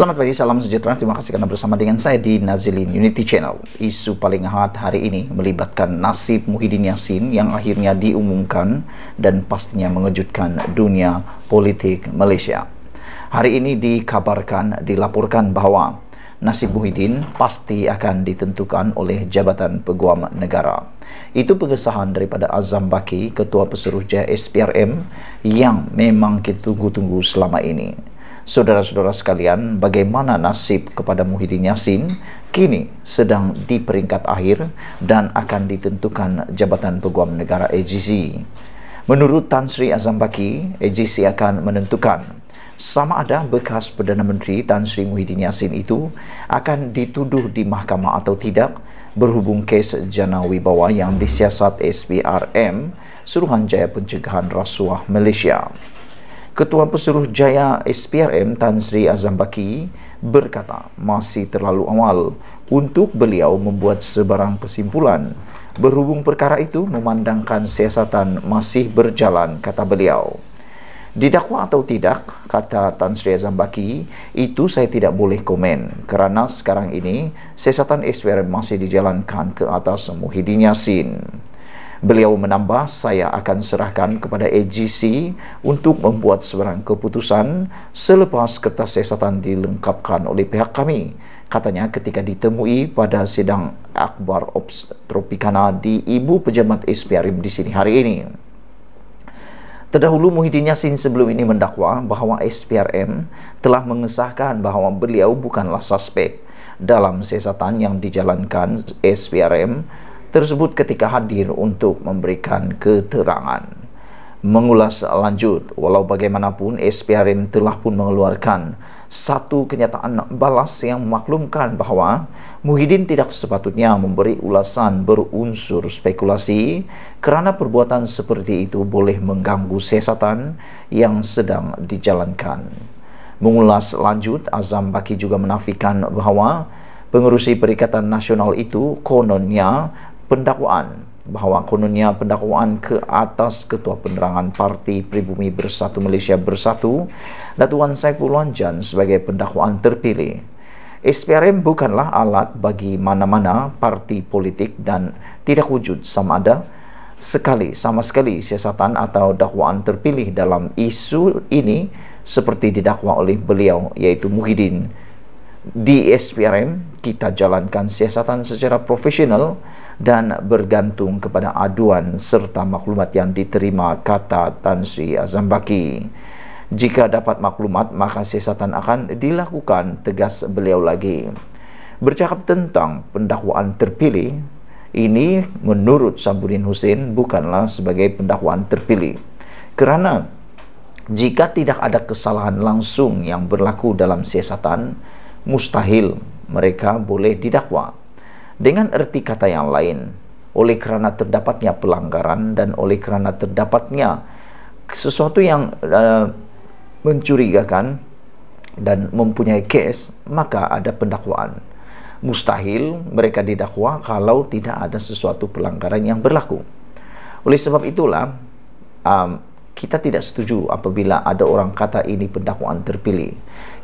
Selamat pagi, salam sejahtera. Terima kasih karena bersama dengan saya di Nazilin Unity Channel. Isu paling hangat hari ini melibatkan nasib Muhyiddin Yassin yang akhirnya diumumkan dan pastinya mengejutkan dunia politik Malaysia. Hari ini dikabarkan, dilaporkan bahawa nasib Muhyiddin pasti akan ditentukan oleh Jabatan Peguam Negara. Itu pengesahan daripada Azam Baki, Ketua Peseru SPRM yang memang kita tunggu-tunggu selama ini saudara-saudara sekalian, bagaimana nasib kepada Muhyiddin Yassin kini sedang di peringkat akhir dan akan ditentukan Jabatan Peguam Negara AGC. Menurut Tan Sri Azam Baki, AGC akan menentukan sama ada bekas Perdana Menteri Tan Sri Muhyiddin Yassin itu akan dituduh di mahkamah atau tidak berhubung kes Jana Wibawa yang disiasat SPRM Suruhanjaya Pencegahan Rasuah Malaysia. Ketua Pesuruh Jaya SPRM Tan Sri Azam Baki berkata masih terlalu awal untuk beliau membuat sebarang kesimpulan berhubung perkara itu memandangkan siasatan masih berjalan kata beliau didakwa atau tidak kata Tan Sri Azam Baki itu saya tidak boleh komen kerana sekarang ini sesatan SPRM masih dijalankan ke atas Muhyiddin Yassin Beliau menambah, saya akan serahkan kepada AGC untuk membuat sebarang keputusan selepas kertas siasatan dilengkapkan oleh pihak kami. Katanya ketika ditemui pada sidang akbar Tropicana di Ibu Pejabat SPRM di sini hari ini. Terdahulu Muhyiddin Yassin sebelum ini mendakwa bahwa SPRM telah mengesahkan bahwa beliau bukanlah suspek dalam siasatan yang dijalankan SPRM tersebut ketika hadir untuk memberikan keterangan. Mengulas lanjut, walau bagaimanapun SPRM telah pun mengeluarkan satu kenyataan balas yang memaklumkan bahawa Muhyiddin tidak sepatutnya memberi ulasan berunsur spekulasi kerana perbuatan seperti itu boleh mengganggu sesatan yang sedang dijalankan. Mengulas lanjut, Azam Baki juga menafikan bahawa pengurusi Perikatan Nasional itu kononnya pendakwaan bahawa kononnya pendakwaan ke atas Ketua Penerangan Parti Pribumi Bersatu Malaysia Bersatu Datuan Saifulwan Jan sebagai pendakwaan terpilih SPRM bukanlah alat bagi mana-mana parti politik dan tidak wujud sama ada sekali sama sekali siasatan atau dakwaan terpilih dalam isu ini seperti didakwa oleh beliau iaitu Muhyiddin di SPRM kita jalankan siasatan secara profesional dan bergantung kepada aduan serta maklumat yang diterima kata Tan Sri Azam Azambaki. Jika dapat maklumat, maka siasatan akan dilakukan tegas beliau lagi. Bercakap tentang pendakwaan terpilih, ini menurut Sambudin Hussein bukanlah sebagai pendakwaan terpilih. Kerana jika tidak ada kesalahan langsung yang berlaku dalam siasatan, mustahil mereka boleh didakwa. Dengan erti kata yang lain, oleh karena terdapatnya pelanggaran dan oleh karena terdapatnya sesuatu yang uh, mencurigakan dan mempunyai case, maka ada pendakwaan. Mustahil mereka didakwa kalau tidak ada sesuatu pelanggaran yang berlaku. Oleh sebab itulah, um, kita tidak setuju apabila ada orang kata ini pendakwaan terpilih.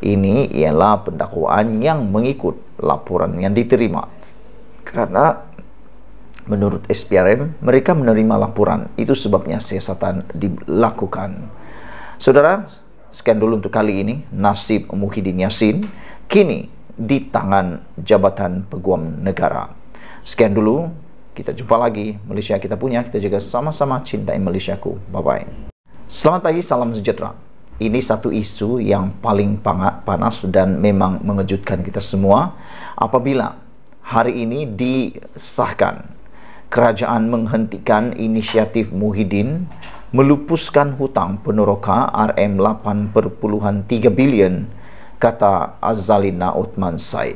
Ini ialah pendakwaan yang mengikut laporan yang diterima karena menurut SPRM, mereka menerima laporan. Itu sebabnya siasatan dilakukan. Saudara, sekian dulu untuk kali ini. Nasib Muhyiddin Yassin kini di tangan Jabatan Peguam Negara. Sekian dulu, kita jumpa lagi. Malaysia kita punya, kita juga sama-sama cintai Malaysiaku. Bye-bye. Selamat pagi, salam sejahtera. Ini satu isu yang paling panas dan memang mengejutkan kita semua apabila hari ini disahkan. Kerajaan menghentikan inisiatif Muhyiddin melupuskan hutang peneroka RM8.3 bilion kata Azalina Uthman Said.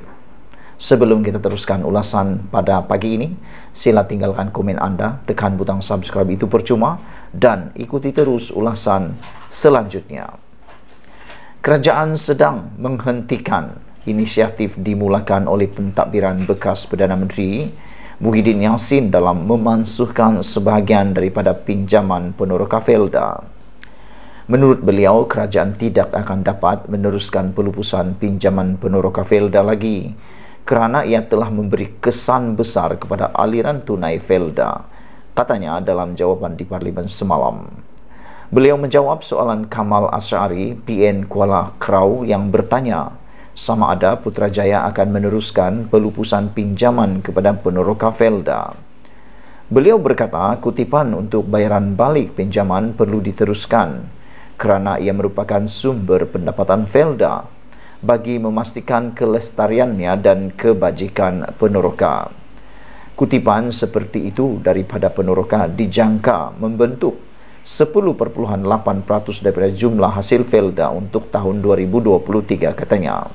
Sebelum kita teruskan ulasan pada pagi ini, sila tinggalkan komen anda, tekan butang subscribe itu percuma, dan ikuti terus ulasan selanjutnya. Kerajaan sedang menghentikan inisiatif dimulakan oleh pentadbiran bekas Perdana Menteri Muhyiddin Yassin dalam memansuhkan sebahagian daripada pinjaman penerokah Felda. Menurut beliau, kerajaan tidak akan dapat meneruskan pelupusan pinjaman penerokah Felda lagi kerana ia telah memberi kesan besar kepada aliran tunai Felda, katanya dalam jawapan di Parlimen semalam. Beliau menjawab soalan Kamal Asyari, PN Kuala Krau yang bertanya, sama ada Putrajaya akan meneruskan pelupusan pinjaman kepada peneroka Felda. Beliau berkata kutipan untuk bayaran balik pinjaman perlu diteruskan kerana ia merupakan sumber pendapatan Felda bagi memastikan kelestariannya dan kebajikan peneroka. Kutipan seperti itu daripada peneroka dijangka membentuk 10.8% daripada jumlah hasil felda untuk tahun 2023 katanya.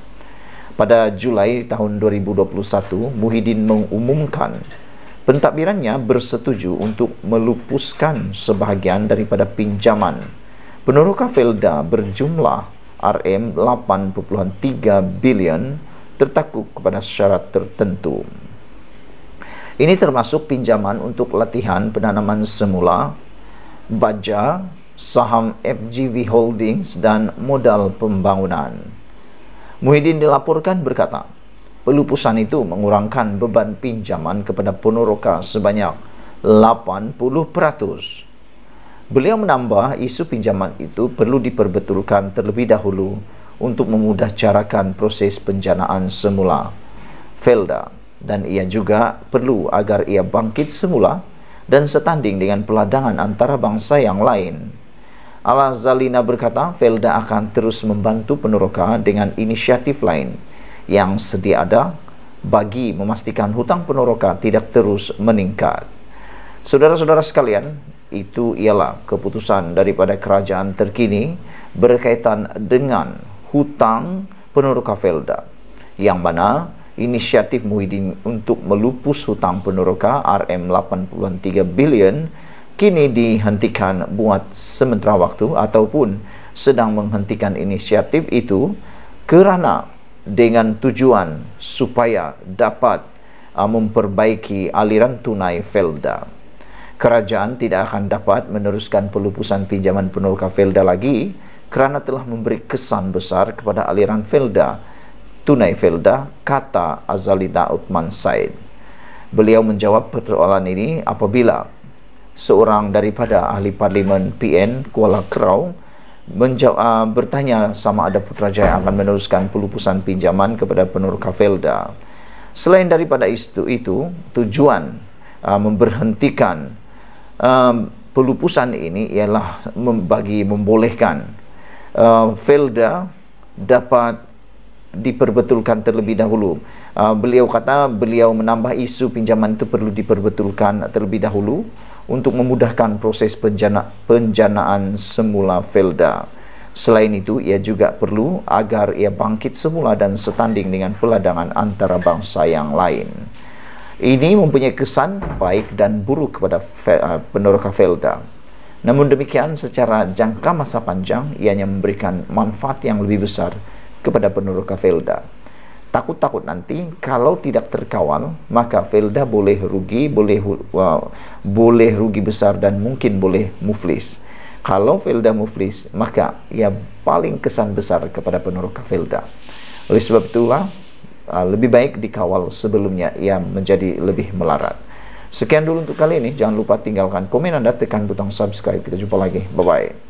Pada Julai tahun 2021, Muhyiddin mengumumkan pentadbirannya bersetuju untuk melupuskan sebahagian daripada pinjaman. Penurunan felda berjumlah RM8.3 bilion tertakuk kepada syarat tertentu. Ini termasuk pinjaman untuk latihan penanaman semula baja, saham FGV Holdings dan modal pembangunan. Muhyiddin dilaporkan berkata, pelupusan itu mengurangkan beban pinjaman kepada peneroka sebanyak 80%. Beliau menambah isu pinjaman itu perlu diperbetulkan terlebih dahulu untuk memudah carakan proses penjanaan semula. Felda dan ia juga perlu agar ia bangkit semula dan setanding dengan peladangan antara bangsa yang lain. Al-Azalina berkata, Felda akan terus membantu peneroka dengan inisiatif lain yang sedia ada bagi memastikan hutang peneroka tidak terus meningkat. Saudara-saudara sekalian, itu ialah keputusan daripada kerajaan terkini berkaitan dengan hutang peneroka Felda yang mana inisiatif Muhyiddin untuk melupus hutang peneroka RM83 bilion kini dihentikan buat sementara waktu ataupun sedang menghentikan inisiatif itu kerana dengan tujuan supaya dapat uh, memperbaiki aliran tunai Felda. Kerajaan tidak akan dapat meneruskan pelupusan pinjaman peneroka Felda lagi kerana telah memberi kesan besar kepada aliran Felda tunai felda kata Azali Daud Mansaid. beliau menjawab persoalan ini apabila seorang daripada ahli parlimen PN Kuala Krau menjawab, uh, bertanya sama ada Putrajaya akan meneruskan pelupusan pinjaman kepada penurka felda selain daripada itu, itu tujuan uh, memberhentikan uh, pelupusan ini ialah membagi membolehkan uh, ah, felda dapat diperbetulkan terlebih dahulu. Uh, beliau kata beliau menambah isu pinjaman itu perlu diperbetulkan terlebih dahulu untuk memudahkan proses penjana, penjanaan semula Felda. Selain itu, ia juga perlu agar ia bangkit semula dan setanding dengan peladangan antara bangsa yang lain. Ini mempunyai kesan baik dan buruk kepada ah, penerokah Felda. Namun demikian, secara jangka masa panjang, ianya memberikan manfaat yang lebih besar kepada peneroka Felda. Takut-takut nanti kalau tidak terkawal, maka Felda boleh rugi, boleh boleh rugi besar dan mungkin boleh muflis. Kalau Felda muflis, maka ia paling kesan besar kepada peneroka Felda. Oleh sebab itulah uh, lebih baik dikawal sebelumnya ia menjadi lebih melarat. Sekian dulu untuk kali ini. Jangan lupa tinggalkan komen Anda, tekan butang subscribe. Kita jumpa lagi. Bye-bye.